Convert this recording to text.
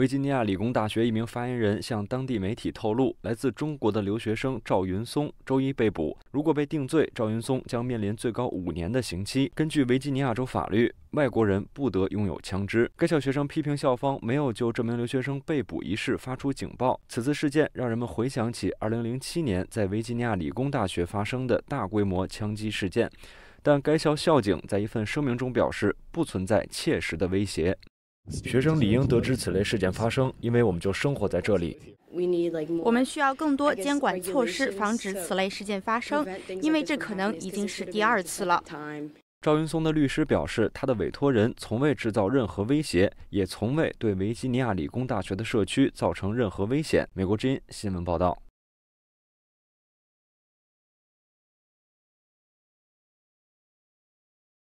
维吉尼亚理工大学一名发言人向当地媒体透露，来自中国的留学生赵云松周一被捕。如果被定罪，赵云松将面临最高五年的刑期。根据维吉尼亚州法律，外国人不得拥有枪支。该校学生批评校方没有就这名留学生被捕一事发出警报。此次事件让人们回想起2007年在维吉尼亚理工大学发生的大规模枪击事件，但该校校警在一份声明中表示，不存在切实的威胁。学生理应得知此类事件发生，因为我们就生活在这里。我们需要更多监管措施，防止此类事件发生，因为这可能已经是第二次了。赵云松的律师表示，他的委托人从未制造任何威胁，也从未对维吉尼亚理工大学的社区造成任何危险。美国之音新闻报道。